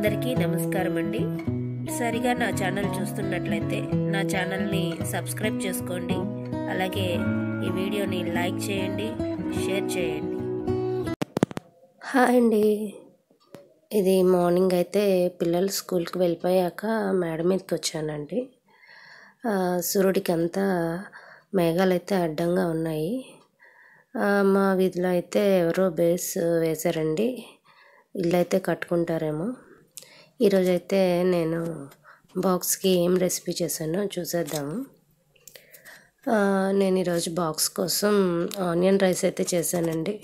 అందరికీ నమస్కారం అండి సరిగా నా ఛానల్ చూస్తున్నట్లయితే నా ఛానల్ని సబ్స్క్రైబ్ చేసుకోండి అలాగే ఈ వీడియోని లైక్ చేయండి షేర్ చేయండి హాయ్ అండి ఇది మార్నింగ్ అయితే పిల్లలు స్కూల్కి వెళ్ళిపోయాక మేడం మీదకి వచ్చానండి సూర్యుడికి అంతా మేఘాలు అయితే అడ్డంగా ఉన్నాయి మా వీధిలో అయితే ఎవరో బేస్ వేశారండి ఇల్లు అయితే కట్టుకుంటారేమో ఈరోజైతే నేను బాక్స్కి ఏం రెసిపీ చేశానో చూసేద్దాము నేను ఈరోజు బాక్స్ కోసం ఆనియన్ రైస్ అయితే చేశానండి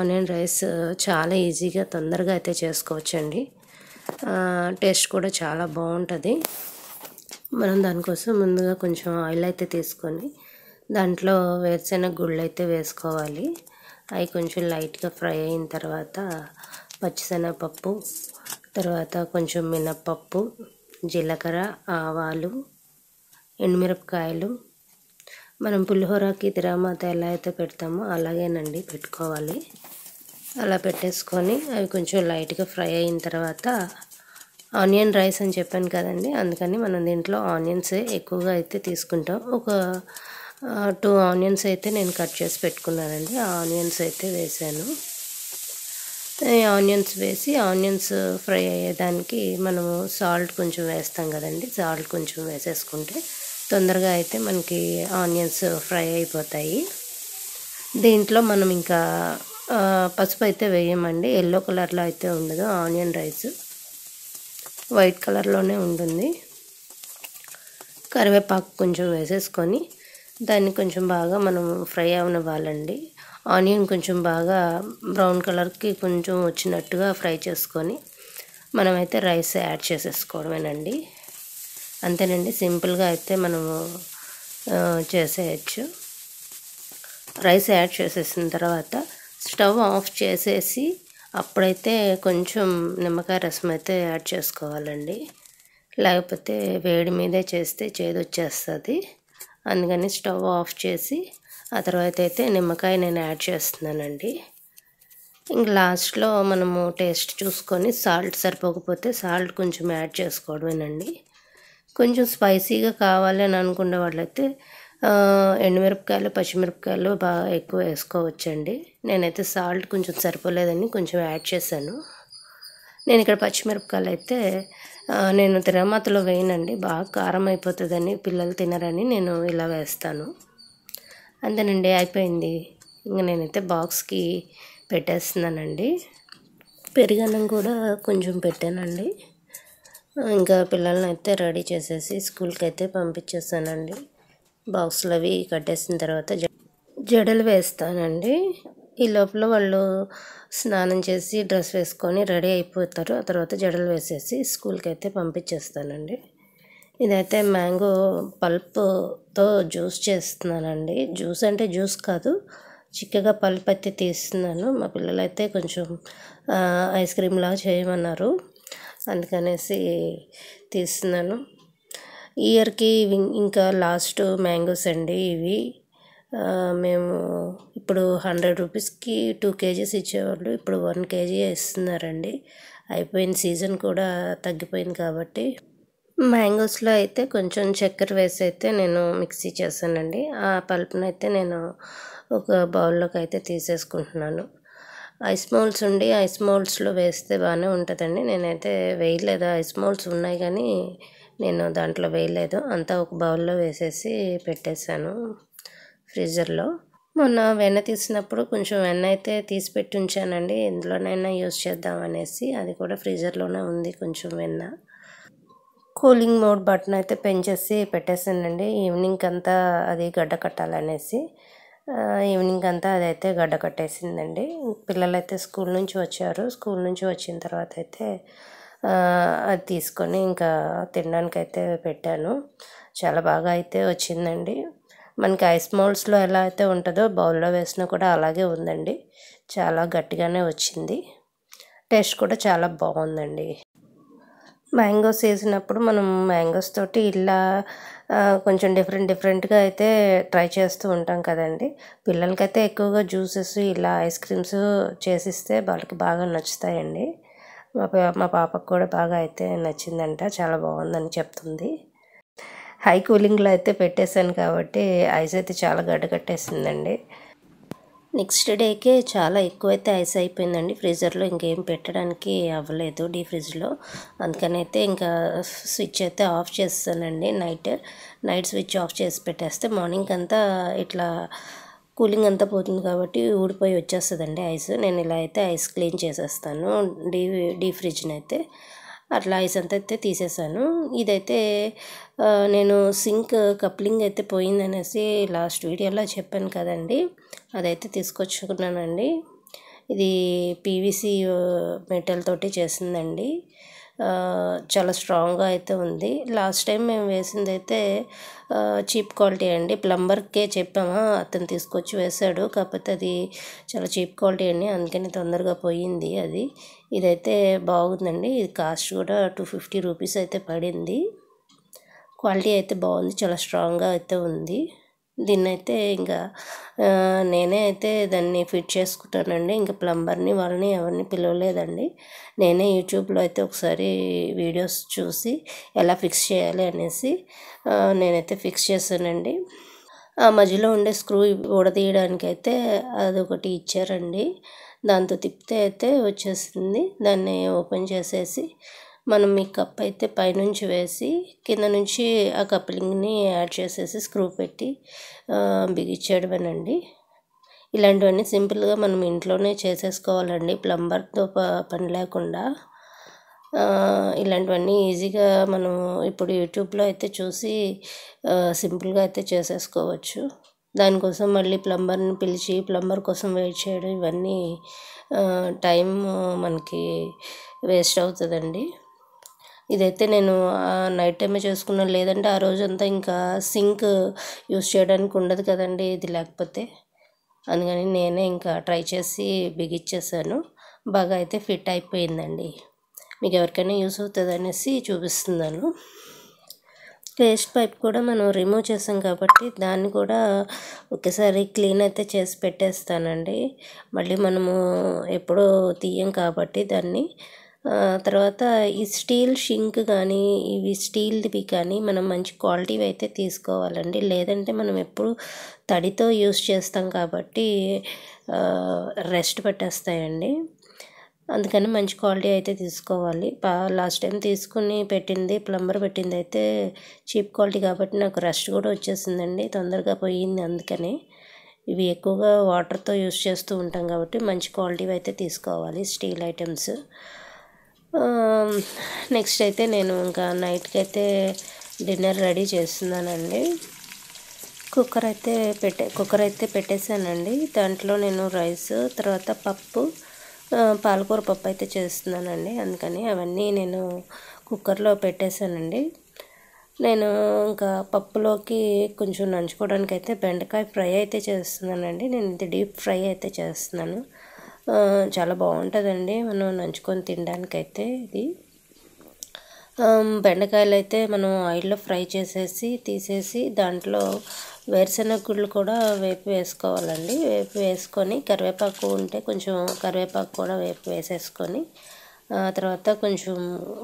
ఆనియన్ రైస్ చాలా ఈజీగా తొందరగా అయితే చేసుకోవచ్చండి టేస్ట్ కూడా చాలా బాగుంటుంది మనం దానికోసం ముందుగా కొంచెం ఆయిల్ అయితే తీసుకొని దాంట్లో వేరుశెనగ గుళ్ళు అయితే వేసుకోవాలి అవి కొంచెం లైట్గా ఫ్రై అయిన తర్వాత పచ్చిసెనగపప్పు తర్వాత కొంచెం మినప్పప్పు జీలకర్ర ఆవాలు ఎండుమిరపకాయలు మనం పులిహోరకి తిరామాత ఎలా అయితే పెడతామో అలాగేనండి పెట్టుకోవాలి అలా పెట్టేసుకొని అవి కొంచెం లైట్గా ఫ్రై అయిన తర్వాత ఆనియన్ రైస్ అని చెప్పాను కదండి అందుకని మనం దీంట్లో ఆనియన్స్ ఎక్కువగా అయితే తీసుకుంటాం ఒక టూ ఆనియన్స్ అయితే నేను కట్ చేసి పెట్టుకున్నానండి ఆ ఆనియన్స్ అయితే వేసాను ఆనియన్స్ వేసి ఆనియన్స్ ఫ్రై అయ్యేదానికి మనము సాల్ట్ కొంచెం వేస్తాం కదండి సాల్ట్ కొంచెం వేసేసుకుంటే తొందరగా అయితే మనకి ఆనియన్స్ ఫ్రై అయిపోతాయి దీంట్లో మనం ఇంకా పసుపు అయితే వేయమండి ఎల్లో కలర్లో అయితే ఉండదు ఆనియన్ రైస్ వైట్ కలర్లోనే ఉంటుంది కరివేపాకు కొంచెం వేసేసుకొని దాన్ని కొంచెం బాగా మనం ఫ్రై అవనివ్వాలండి ఆనియన్ కొంచెం బాగా బ్రౌన్ కలర్కి కొంచెం వచ్చినట్టుగా ఫ్రై చేసుకొని మనమైతే రైస్ యాడ్ చేసేసుకోవడమేనండి అంతేనండి సింపుల్గా అయితే మనము చేసేయచ్చు రైస్ యాడ్ చేసేసిన తర్వాత స్టవ్ ఆఫ్ చేసేసి అప్పుడైతే కొంచెం నిమ్మకాయ రసం అయితే యాడ్ చేసుకోవాలండి లేకపోతే వేడి మీదే చేస్తే చేదు వచ్చేస్తుంది అందుకని స్టవ్ ఆఫ్ చేసి ఆ తర్వాత అయితే నిమ్మకాయ నేను యాడ్ చేస్తున్నానండి ఇంక లాస్ట్లో మనము టేస్ట్ చూసుకొని సాల్ట్ సరిపోకపోతే సాల్ట్ కొంచెం యాడ్ చేసుకోవడమేనండి కొంచెం స్పైసీగా కావాలి అని అనుకునే వాళ్ళైతే ఎండుమిరపకాయలు పచ్చిమిరపకాయలు బాగా ఎక్కువ వేసుకోవచ్చండి నేనైతే సాల్ట్ కొంచెం సరిపోలేదని కొంచెం యాడ్ చేశాను నేను ఇక్కడ పచ్చిమిరపకాయలు అయితే నేను తిరమాతలో వేయనండి బాగా కారం అయిపోతుందని పిల్లలు తినరని నేను ఇలా వేస్తాను అంతేనండి అయిపోయింది ఇంకా నేనైతే బాక్స్కి పెట్టేస్తున్నానండి పెరిగనం కూడా కొంచెం పెట్టానండి ఇంకా పిల్లల్ని అయితే రెడీ చేసేసి స్కూల్కి అయితే పంపించేస్తానండి బాక్స్లు అవి కట్టేసిన తర్వాత జడలు వేస్తానండి ఈ లోపల వాళ్ళు స్నానం చేసి డ్రెస్ వేసుకొని రెడీ అయిపోతారు ఆ తర్వాత జడలు వేసేసి స్కూల్కి అయితే పంపించేస్తానండి ఇదైతే మ్యాంగో పల్ప్తో జ్యూస్ చేస్తున్నానండి జ్యూస్ అంటే జ్యూస్ కాదు చిక్కగా పల్ప్ అయితే తీస్తున్నాను మా పిల్లలైతే కొంచెం ఐస్ క్రీమ్ లాగా చేయమన్నారు అందుకనేసి తీస్తున్నాను ఇయర్కి ఇంకా లాస్ట్ మ్యాంగోస్ అండి ఇవి మేము ఇప్పుడు హండ్రెడ్ రూపీస్కి టూ కేజీస్ ఇచ్చేవాళ్ళు ఇప్పుడు వన్ కేజీ ఇస్తున్నారండి అయిపోయిన సీజన్ కూడా తగ్గిపోయింది కాబట్టి మ్యాంగోస్లో అయితే కొంచెం చక్కెర వేసి అయితే నేను మిక్సీ చేశానండి ఆ పల్పును అయితే నేను ఒక బౌల్లోకి అయితే తీసేసుకుంటున్నాను ఐస్ మోల్డ్స్ ఉండి ఐస్ మోల్డ్స్లో వేస్తే బాగానే ఉంటుందండి నేనైతే వేయలేదు ఐస్ మోల్డ్స్ ఉన్నాయి కానీ నేను దాంట్లో వేయలేదు అంతా ఒక బౌల్లో వేసేసి పెట్టేశాను ఫ్రీజర్లో మొన్న వెన్న తీసినప్పుడు కొంచెం వెన్న అయితే తీసి పెట్టి ఉంచానండి ఎందులోనైనా యూజ్ చేద్దామనేసి అది కూడా ఫ్రీజర్లోనే ఉంది కొంచెం వెన్న కూలింగ్ మోడ్ బటన్ అయితే పెంచేసి పెట్టేసానండి ఈవినింగ్ అంతా అది గడ్డ కట్టాలనేసి ఈవినింగ్ అంతా అదైతే గడ్డ కట్టేసిందండి పిల్లలైతే స్కూల్ నుంచి వచ్చారు స్కూల్ నుంచి వచ్చిన తర్వాత అయితే అది తీసుకొని ఇంకా తినడానికి అయితే పెట్టాను చాలా బాగా అయితే వచ్చిందండి మనకి ఐస్ మోల్డ్స్లో ఎలా అయితే ఉంటుందో బౌల్లో వేసినా కూడా అలాగే ఉందండి చాలా గట్టిగానే వచ్చింది టేస్ట్ కూడా చాలా బాగుందండి మ్యాంగోస్ వేసినప్పుడు మనం మ్యాంగోస్ తోటి ఇలా కొంచెం డిఫరెంట్ డిఫరెంట్గా అయితే ట్రై చేస్తూ ఉంటాం కదండి పిల్లలకైతే ఎక్కువగా జ్యూసెస్ ఇలా ఐస్ క్రీమ్స్ చేసిస్తే వాళ్ళకి బాగా నచ్చుతాయండి మా మా పాపకు కూడా బాగా అయితే నచ్చిందంట చాలా బాగుందని చెప్తుంది హై కూలింగ్లో అయితే పెట్టేశాను కాబట్టి ఐస్ అయితే చాలా గడ్డ కట్టేసిందండి నెక్స్ట్ డేకే చాలా ఎక్కువైతే ఐస్ అయిపోయిందండి ఫ్రీజర్లో ఇంకేం పెట్టడానికి అవ్వలేదు డీ ఫ్రిడ్జ్లో అందుకనైతే ఇంకా స్విచ్ అయితే ఆఫ్ చేస్తానండి నైట్ నైట్ స్విచ్ ఆఫ్ చేసి పెట్టేస్తే మార్నింగ్ అంతా ఇట్లా కూలింగ్ అంతా పోతుంది కాబట్టి ఊడిపోయి వచ్చేస్తుందండి ఐస్ నేను ఇలా అయితే ఐస్ క్లీన్ చేసేస్తాను డీ డీ ఫ్రిడ్జ్ని అయితే అట్లా ఐస్ అంతా అయితే తీసేసాను ఇదైతే నేను సింక్ కప్లింగ్ అయితే పోయింది అనేసి లాస్ట్ వీడియోలో చెప్పాను కదండి అదైతే తీసుకొచ్చుకున్నానండి ఇది పీవీసీ మెటల్ తోటి చేసిందండి చాలా స్ట్రాంగ్గా అయితే ఉంది లాస్ట్ టైం మేము వేసింది అయితే చీప్ క్వాలిటీ అండి ప్లంబర్కే చెప్పామా అతను తీసుకొచ్చి వేశాడు కాకపోతే అది చాలా చీప్ క్వాలిటీ అండి అందుకని తొందరగా పోయింది అది ఇదైతే బాగుందండి ఇది కాస్ట్ కూడా టూ ఫిఫ్టీ రూపీస్ అయితే పడింది క్వాలిటీ అయితే బాగుంది చాలా స్ట్రాంగ్గా అయితే ఉంది దీన్నైతే ఇంకా నేనే అయితే దాన్ని ఫిట్ చేసుకుంటానండి ఇంకా ప్లంబర్ని వాళ్ళని ఎవరిని పిలవలేదండి నేనే యూట్యూబ్లో అయితే ఒకసారి వీడియోస్ చూసి ఎలా ఫిక్స్ చేయాలి అనేసి నేనైతే ఫిక్స్ చేశానండి ఆ మధ్యలో ఉండే స్క్రూ ఊడదీయడానికి అయితే అదొకటి ఇచ్చారండి దాంతో తిప్పితే అయితే వచ్చేసింది దాన్ని ఓపెన్ చేసేసి మనం ఈ కప్ అయితే పైనుంచి వేసి కింద నుంచి ఆ కప్లింగ్ని యాడ్ చేసేసి స్క్రూ పెట్టి బిగించేయడమేనండి ఇలాంటివన్నీ సింపుల్గా మనం ఇంట్లోనే చేసేసుకోవాలండి ప్లంబర్తో ప పని లేకుండా ఇలాంటివన్నీ ఈజీగా మనం ఇప్పుడు యూట్యూబ్లో అయితే చూసి సింపుల్గా అయితే చేసేసుకోవచ్చు దానికోసం మళ్ళీ ప్లంబర్ని పిలిచి ప్లంబర్ కోసం వెయిట్ చేయడం ఇవన్నీ టైం మనకి వేస్ట్ అవుతుందండి ఇదైతే నేను నైట్ టైమే చేసుకున్నాను లేదంటే ఆ రోజంతా ఇంకా సింక్ యూస్ చేయడానికి ఉండదు కదండి ఇది లేకపోతే అందుకని నేనే ఇంకా ట్రై చేసి బిగిచ్చేసాను బాగా అయితే ఫిట్ అయిపోయిందండి మీకు ఎవరికైనా యూస్ అవుతుంది అనేసి చూపిస్తున్నాను వేస్ట్ పైప్ కూడా మనం రిమూవ్ చేసాం కాబట్టి దాన్ని కూడా ఒకేసారి క్లీన్ అయితే చేసి పెట్టేస్తానండి మళ్ళీ మనము ఎప్పుడో తీయం కాబట్టి దాన్ని తర్వాత ఈ స్టీల్ షింక్ కానీ ఇవి స్టీల్వి కానీ మనం మంచి క్వాలిటీవి అయితే తీసుకోవాలండి లేదంటే మనం ఎప్పుడు తడితో యూస్ చేస్తాం కాబట్టి రెస్ట్ పెట్టేస్తాయండి అందుకని మంచి క్వాలిటీ అయితే తీసుకోవాలి లాస్ట్ టైం తీసుకుని పెట్టింది ప్లంబర్ పెట్టింది అయితే చీప్ క్వాలిటీ కాబట్టి నాకు రెస్ట్ కూడా వచ్చేసిందండి తొందరగా పోయింది అందుకని ఇవి ఎక్కువగా వాటర్తో యూస్ చేస్తూ ఉంటాం కాబట్టి మంచి క్వాలిటీ అయితే తీసుకోవాలి స్టీల్ ఐటమ్స్ నెక్స్ట్ అయితే నేను ఇంకా నైట్కి అయితే డిన్నర్ రెడీ చేస్తున్నానండి కుక్కర్ అయితే పెట్టే కుక్కర్ అయితే పెట్టేశానండి దాంట్లో నేను రైస్ తర్వాత పప్పు పాలకూర పప్పు అయితే చేస్తున్నానండి అందుకని అవన్నీ నేను కుక్కర్లో పెట్టేశానండి నేను ఇంకా పప్పులోకి కొంచెం నంచుకోవడానికి అయితే బెండకాయ ఫ్రై అయితే చేస్తున్నానండి నేను ఇది డీప్ ఫ్రై అయితే చేస్తున్నాను చాలా బాగుంటుందండి మనం నంచుకొని తినడానికైతే ఇది బెండకాయలు అయితే మనం ఆయిల్లో ఫ్రై చేసేసి తీసేసి దాంట్లో వేరుశెనగ గుళ్ళు కూడా వేపు వేసుకోవాలండి వేపు వేసుకొని కరివేపాకు ఉంటే కొంచెం కరివేపాకు కూడా వేపు వేసేసుకొని తర్వాత కొంచెం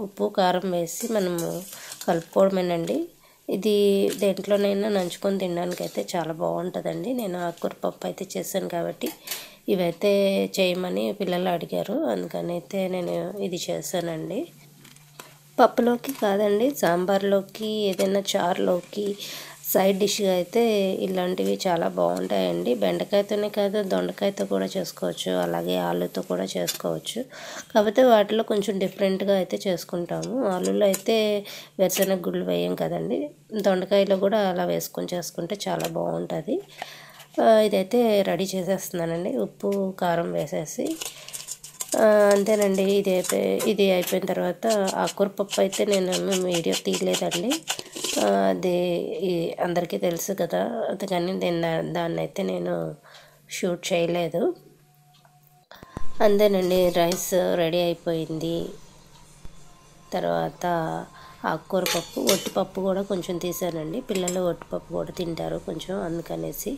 ఉప్పు కారం వేసి మనము కలుపుకోవడమేనండి ఇది దేంట్లోనైనా నంచుకొని తినడానికి అయితే చాలా బాగుంటుందండి నేను ఆకుకూర పప్పు అయితే చేశాను కాబట్టి ఇవైతే చేయమని పిల్లలు అడిగారు అందుకని అయితే నేను ఇది చేశానండి పప్పులోకి కాదండి సాంబార్లోకి ఏదైనా చారులోకి సైడ్ డిష్గా అయితే ఇలాంటివి చాలా బాగుంటాయండి బెండకాయతోనే కాదు దొండకాయతో కూడా చేసుకోవచ్చు అలాగే ఆలుతో కూడా చేసుకోవచ్చు కాకపోతే వాటిలో కొంచెం డిఫరెంట్గా అయితే చేసుకుంటాము ఆలులో అయితే వెరసెనగ గుళ్ళు వేయం కదండి దొండకాయలో కూడా అలా వేసుకొని చేసుకుంటే చాలా బాగుంటుంది ఇదైతే రెడీ చేసేస్తున్నానండి ఉప్పు కారం వేసేసి అంతేనండి ఇది అయిపోయి ఇది అయిపోయిన తర్వాత ఆకురపప్పు అయితే నేను వీడియో తీయలేదండి అది అందరికీ తెలుసు కదా అందుకని నేను దాన్ని అయితే నేను షూట్ చేయలేదు అంతేనండి రైస్ రెడీ అయిపోయింది తర్వాత ఆకుకూర పప్పు ఒట్టిపప్పు కూడా కొంచెం తీసానండి పిల్లలు ఒట్టిపప్పు కూడా తింటారు కొంచెం అందుకనేసి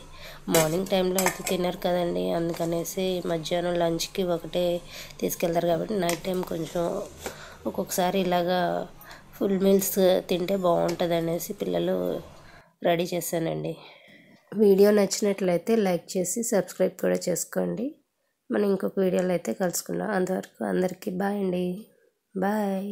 మార్నింగ్ టైంలో అయితే తినరు కదండి అందుకనేసి మధ్యాహ్నం లంచ్కి ఒకటే తీసుకెళ్తారు కాబట్టి నైట్ టైం కొంచెం ఒక్కొక్కసారి ఇలాగా ఫుల్ మీల్స్ తింటే బాగుంటుంది అనేసి పిల్లలు రెడీ చేశానండి వీడియో నచ్చినట్లయితే లైక్ చేసి సబ్స్క్రైబ్ కూడా చేసుకోండి మనం ఇంకొక వీడియోలో అయితే కలుసుకుందాం అంతవరకు అందరికీ బాయ్ అండి బాయ్